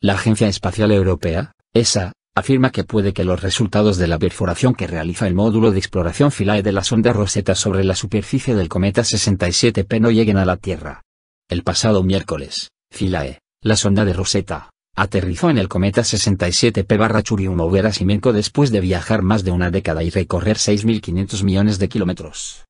La Agencia Espacial Europea, ESA, afirma que puede que los resultados de la perforación que realiza el módulo de exploración Philae de la sonda Rosetta sobre la superficie del cometa 67P no lleguen a la Tierra. El pasado miércoles, Philae, la sonda de Rosetta, aterrizó en el cometa 67 p churium un y después de viajar más de una década y recorrer 6.500 millones de kilómetros.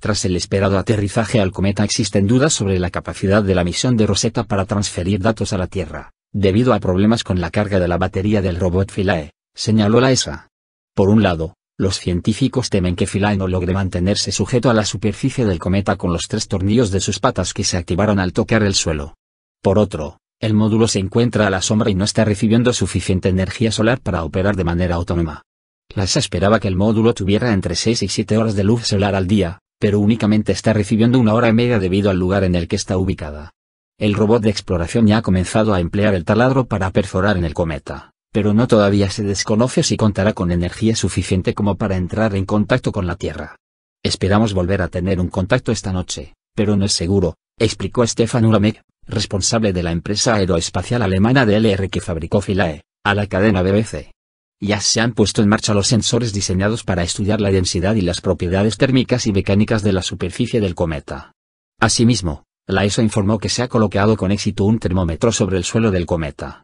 Tras el esperado aterrizaje al cometa existen dudas sobre la capacidad de la misión de Rosetta para transferir datos a la Tierra debido a problemas con la carga de la batería del robot Philae, señaló la ESA. Por un lado, los científicos temen que Philae no logre mantenerse sujeto a la superficie del cometa con los tres tornillos de sus patas que se activaron al tocar el suelo. Por otro, el módulo se encuentra a la sombra y no está recibiendo suficiente energía solar para operar de manera autónoma. La ESA esperaba que el módulo tuviera entre 6 y 7 horas de luz solar al día, pero únicamente está recibiendo una hora y media debido al lugar en el que está ubicada. El robot de exploración ya ha comenzado a emplear el taladro para perforar en el cometa, pero no todavía se desconoce si contará con energía suficiente como para entrar en contacto con la Tierra. Esperamos volver a tener un contacto esta noche, pero no es seguro, explicó Stefan Uramek, responsable de la empresa aeroespacial alemana DLR que fabricó Philae, a la cadena BBC. Ya se han puesto en marcha los sensores diseñados para estudiar la densidad y las propiedades térmicas y mecánicas de la superficie del cometa. Asimismo, la ESA informó que se ha colocado con éxito un termómetro sobre el suelo del cometa.